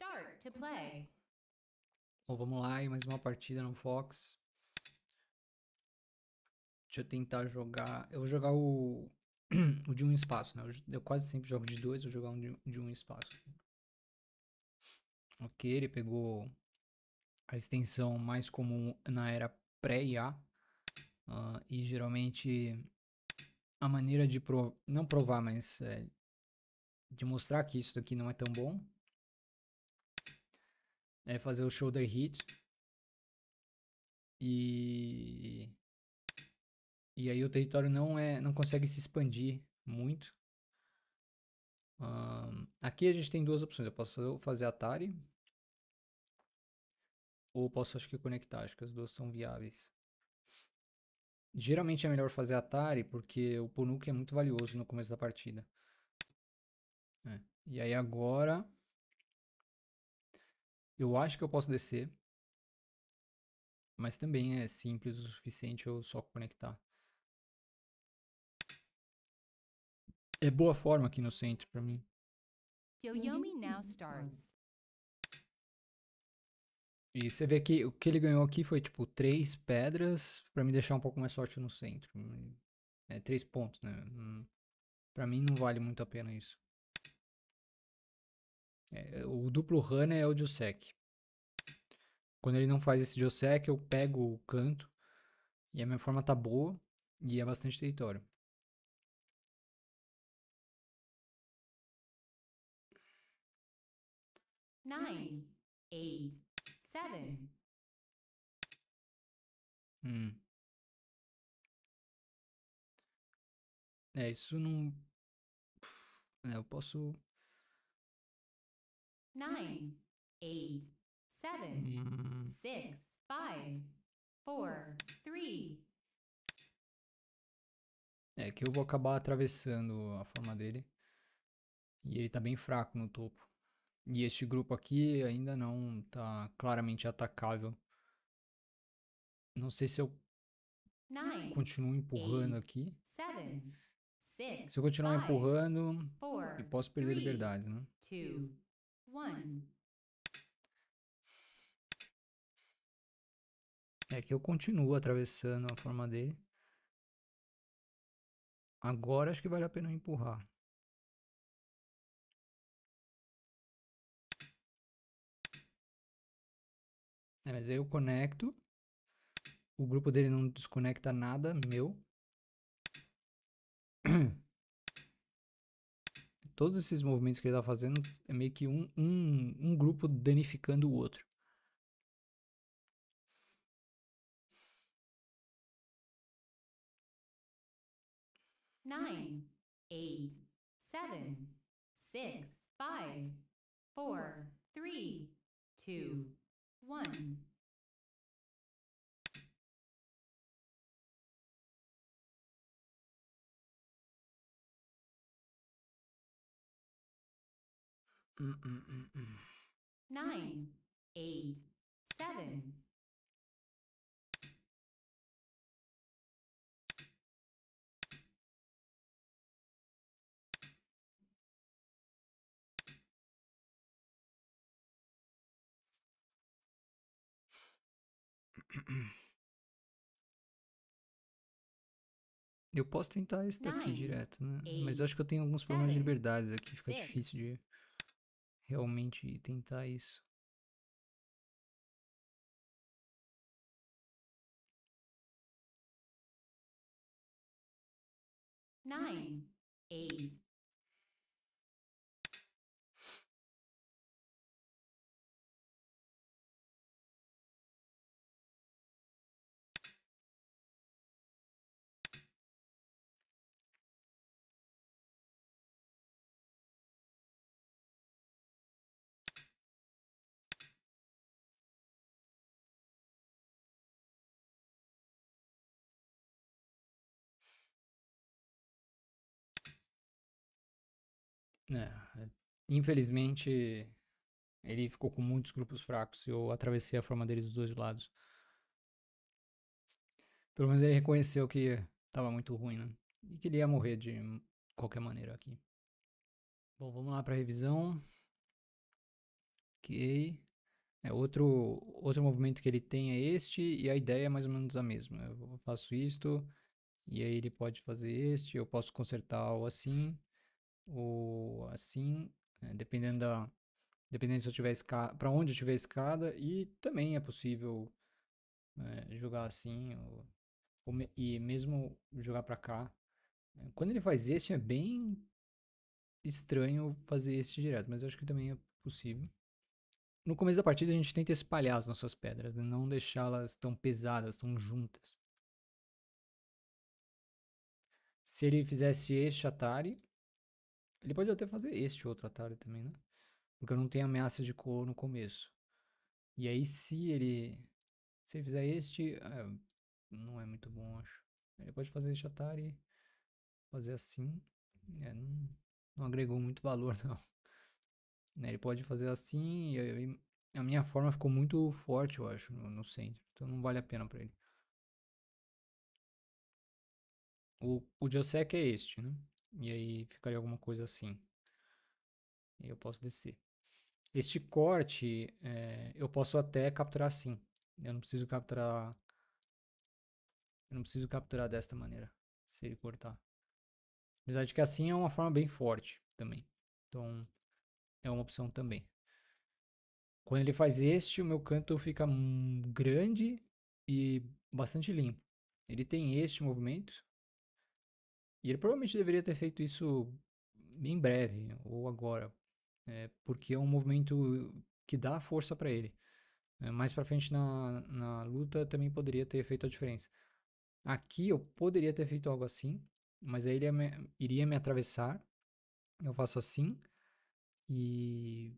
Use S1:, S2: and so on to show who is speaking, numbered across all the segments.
S1: Start to play.
S2: Bom, vamos lá, e mais uma partida no Fox. Deixa eu tentar jogar. Eu vou jogar o, o de um espaço, né? Eu, eu quase sempre jogo de dois, vou jogar um de, de um espaço. Ok, ele pegou a extensão mais comum na era pré-IA. Uh, ah, e geralmente a maneira de não provar, mas é, de mostrar que isso daqui não é tão bom é fazer o shoulder hit. E e aí o território não é não consegue se expandir muito. Um, aqui a gente tem duas opções. Eu posso fazer Atari ou posso acho que conectar, acho que as duas são viáveis. Geralmente é melhor fazer Atari porque o Ponuk é muito valioso no começo da partida. É. E aí agora eu acho que eu posso descer. Mas também é simples o suficiente eu só conectar. É boa forma aqui no centro para mim.
S1: Yoyomi now starts.
S2: E você vê que o que ele ganhou aqui foi tipo três pedras para me deixar um pouco mais forte no centro. Hum, é, três pontos, né? Hum, para mim não vale muito a pena isso. É, o duplo Hana é o Jusek. Quando ele não faz esse Josec, eu pego o canto e a minha forma tá boa e é bastante território.
S1: Nine, eight, seven. Hum.
S2: É, isso não. É, eu posso.
S1: Nine, eight, seven, mm. six, five, four, three.
S2: É que eu vou acabar atravessando a forma dele. E ele tá bem fraco no topo. E este grupo aqui ainda não tá claramente atacável. Não sei se eu
S1: Nine, continuo empurrando eight, aqui. Seven, six, se eu continuar five, empurrando, four, eu posso perder three, liberdade, né? Two, one.
S2: É que eu continuo atravessando a forma dele.
S1: Agora acho que vale a pena empurrar.
S2: É, mas aí eu conecto. O grupo dele não desconecta nada meu. Todos esses movimentos que ele está fazendo é meio que um, um, um grupo danificando o outro.
S1: nine, eight, seven, six, five, four, three, two, one. Mm -mm -mm, mm. nine, eight, seven,
S2: Eu posso tentar esse daqui Nine, direto, né? Eight, Mas eu acho que eu tenho alguns problemas seven, de liberdades aqui, fica six, difícil de realmente tentar isso.
S1: Nine, eight,
S2: É, é, infelizmente, ele ficou com muitos grupos fracos e eu atravessei a forma dele dos dois lados. Pelo menos ele reconheceu que tava muito ruim, né? E que ele ia morrer de qualquer maneira aqui. Bom, vamos lá para revisão. Ok. É outro, outro movimento que ele tem é este, e a ideia é mais ou menos a mesma. Eu faço isto, e aí ele pode fazer este, eu posso consertar algo assim, ou assim, né? dependendo da dependendo se eu tiver escada, para onde eu tiver escada e também é possível né, jogar assim ou, ou me, e mesmo jogar para cá. Né. Quando ele faz este é bem estranho fazer este direto, mas eu acho que também é possível. No começo da partida a gente tenta espalhar as nossas pedras, né, não deixá-las tão pesadas, tão juntas. Se ele fizesse este atari, ele pode até fazer este outro atalho também, né? Porque eu não tenho ameaças de cor no começo. E aí se ele... Se ele fizer este... É, não é muito bom, acho. Ele pode fazer este atalho e fazer assim. É, não, não agregou muito valor, não. Né, ele pode fazer assim e a minha forma ficou muito forte, eu acho, no, no centro. Então não vale a pena para ele. O, o Josek é este, né? E aí ficaria alguma coisa assim. E eu posso descer. Este corte, é, eu posso até capturar assim. Eu não preciso capturar... Eu não preciso capturar desta maneira. Se ele cortar. Apesar de que assim é uma forma bem forte também. Então, é uma opção também. Quando ele faz este, o meu canto fica hum, grande e bastante limpo. Ele tem este movimento, e ele provavelmente deveria ter feito isso em breve ou agora, é, porque é um movimento que dá força para ele. É, mais para frente na, na luta também poderia ter feito a diferença. Aqui eu poderia ter feito algo assim, mas aí ele me, iria me atravessar. Eu faço assim e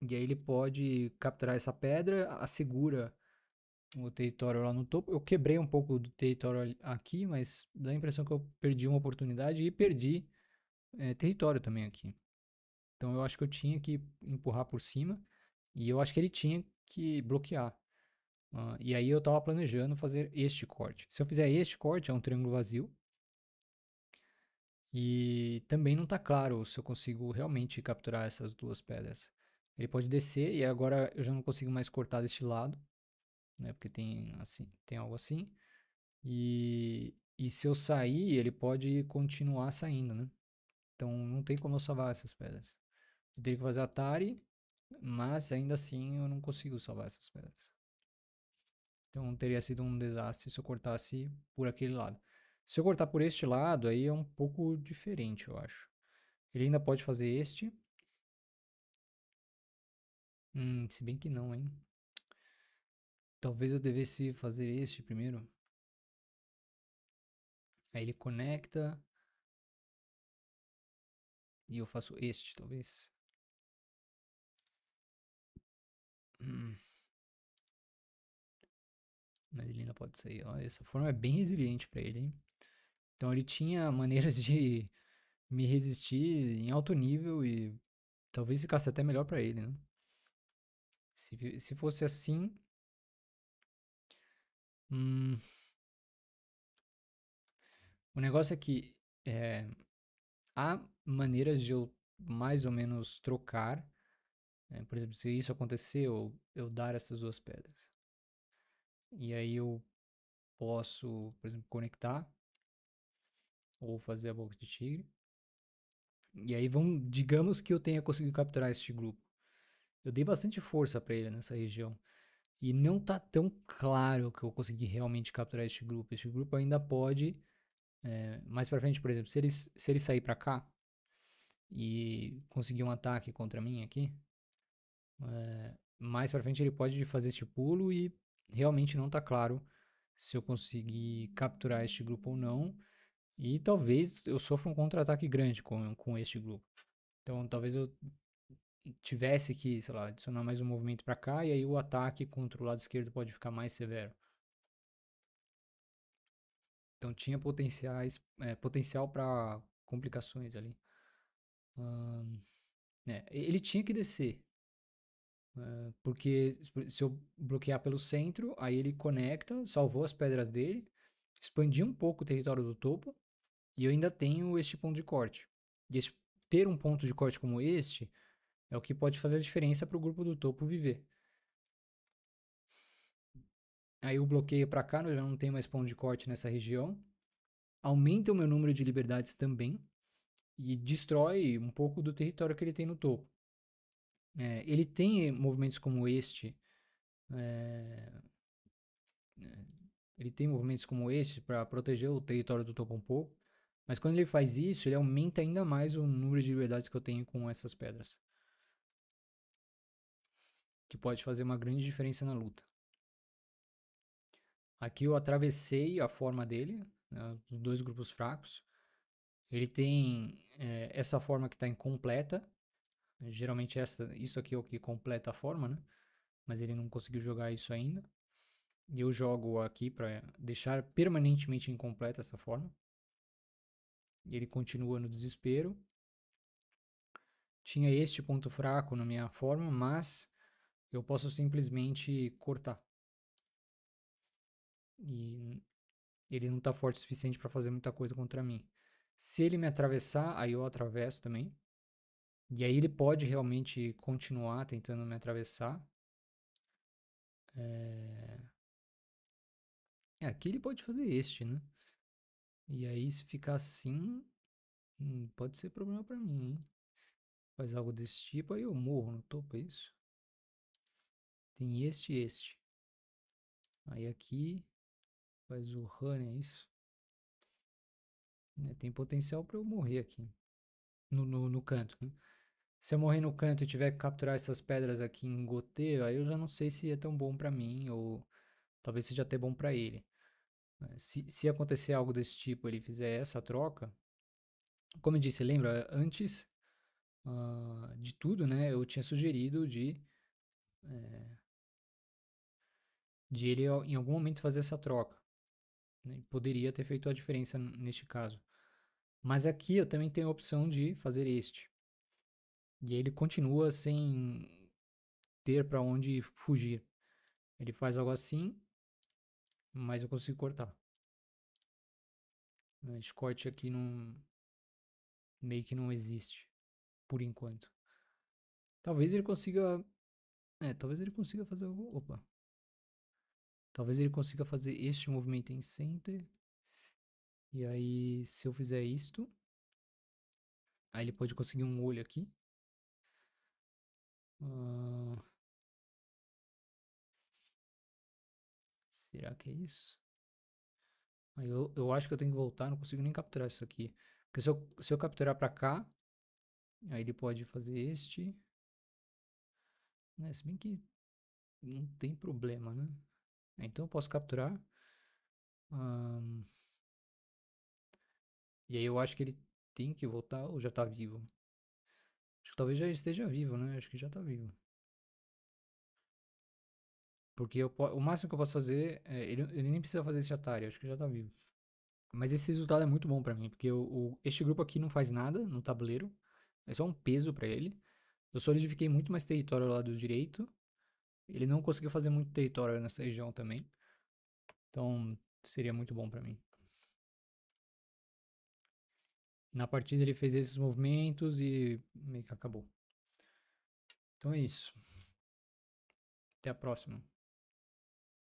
S2: e aí ele pode capturar essa pedra, a segura o território lá no topo. Eu quebrei um pouco do território aqui, mas dá a impressão que eu perdi uma oportunidade e perdi é, território também aqui. Então eu acho que eu tinha que empurrar por cima e eu acho que ele tinha que bloquear. Uh, e aí eu estava planejando fazer este corte. Se eu fizer este corte, é um triângulo vazio. E também não está claro se eu consigo realmente capturar essas duas pedras. Ele pode descer e agora eu já não consigo mais cortar deste lado né? Porque tem assim, tem algo assim. E, e se eu sair, ele pode continuar saindo, né? Então não tem como eu salvar essas pedras. Eu teria que fazer Atari, mas ainda assim eu não consigo salvar essas pedras. Então teria sido um desastre se eu cortasse por aquele lado. Se eu cortar por este lado, aí é um pouco diferente, eu acho. Ele ainda pode fazer este. Hum, se bem que não, hein? Talvez eu devesse fazer este primeiro. Aí ele conecta. E eu faço este, talvez. Hum. Mas ele ainda pode sair. essa forma é bem resiliente para ele, hein? Então ele tinha maneiras de me resistir em alto nível e talvez ficasse até melhor para ele, né? Se, se fosse assim, Hum, o negócio é que é, há maneiras de eu mais ou menos trocar. Né? Por exemplo, se isso acontecer, eu, eu dar essas duas pedras. E aí eu posso, por exemplo, conectar ou fazer a boca de tigre. E aí vamos, digamos que eu tenha conseguido capturar este grupo. Eu dei bastante força para ele nessa região. E não tá tão claro que eu consegui realmente capturar este grupo. Este grupo ainda pode, é, mais para frente, por exemplo, se ele, se ele sair para cá e conseguir um ataque contra mim aqui, é, mais para frente ele pode fazer este pulo e realmente não tá claro se eu conseguir capturar este grupo ou não. E talvez eu sofra um contra-ataque grande com, com este grupo. Então talvez eu tivesse que, sei lá, adicionar mais um movimento para cá e aí o ataque contra o lado esquerdo pode ficar mais severo. Então tinha potenciais, é, potencial para complicações ali. Hum, é, ele tinha que descer. É, porque se eu bloquear pelo centro, aí ele conecta, salvou as pedras dele, expandiu um pouco o território do topo, e eu ainda tenho este ponto de corte. E esse, ter um ponto de corte como este, é o que pode fazer a diferença para o grupo do topo viver. Aí eu bloqueio para cá, eu já não tenho mais ponto de corte nessa região. Aumenta o meu número de liberdades também e destrói um pouco do território que ele tem no topo. É, ele tem eh, movimentos como este. É, ele tem movimentos como este para proteger o território do topo um pouco. Mas quando ele faz isso, ele aumenta ainda mais o número de liberdades que eu tenho com essas pedras que pode fazer uma grande diferença na luta. Aqui eu atravessei a forma dele, né, os dois grupos fracos. Ele tem é, essa forma que está incompleta. Geralmente essa, isso aqui é o que completa a forma, né? Mas ele não conseguiu jogar isso ainda. E eu jogo aqui para deixar permanentemente incompleta essa forma. Ele continua no desespero. Tinha este ponto fraco na minha forma, mas eu posso simplesmente cortar. E ele não está forte o suficiente para fazer muita coisa contra mim. Se ele me atravessar, aí eu atravesso também. E aí ele pode realmente continuar tentando me atravessar. É... é... Aqui ele pode fazer este, né? E aí se ficar assim, hum, pode ser problema para mim, hein? Faz algo desse tipo, aí eu morro no topo, é isso? Tem este e este. Aí aqui faz o run, é isso? Né, tem potencial para eu morrer aqui. No, no, no canto, né? Se eu morrer no canto e tiver que capturar essas pedras aqui em goteiro, aí eu já não sei se é tão bom para mim, ou talvez seja até bom para ele. Né, se, se acontecer algo desse tipo, ele fizer essa troca, como eu disse, lembra, antes uh, de tudo, né, eu tinha sugerido de eh, de ele em algum momento fazer essa troca. Ele né, poderia ter feito a diferença neste caso. Mas aqui eu também tenho a opção de fazer este. E ele continua sem ter para onde fugir. Ele faz algo assim, mas eu consigo cortar. Né, esse corte aqui não meio que não existe por enquanto. Talvez ele consiga, é, talvez ele consiga fazer opa. Talvez ele consiga fazer este movimento em center. E aí, se eu fizer isto, aí ele pode conseguir um olho aqui.
S1: Uh...
S2: Será que é isso? Aí eu, eu acho que eu tenho que voltar, não consigo nem capturar isso aqui. Porque se eu, se eu capturar pra cá, aí ele pode fazer este. Né? Se bem que não tem problema, né? Né, então eu posso capturar. e aí eu acho que ele tem que voltar ou já tá vivo? Acho que talvez já esteja vivo, né? Acho que já tá vivo. Porque eu, o máximo que eu posso fazer, é, ele, ele, nem precisa fazer esse atalho, acho que já tá vivo. Mas esse resultado é muito bom para mim, porque o, este grupo aqui não faz nada no tabuleiro, é só um peso para ele. Eu solidifiquei muito mais território lá do direito, ele não conseguiu fazer muito território nessa região também. Então, seria muito bom para mim. Na partida ele fez esses movimentos e meio que acabou. Então é isso. Até a próxima.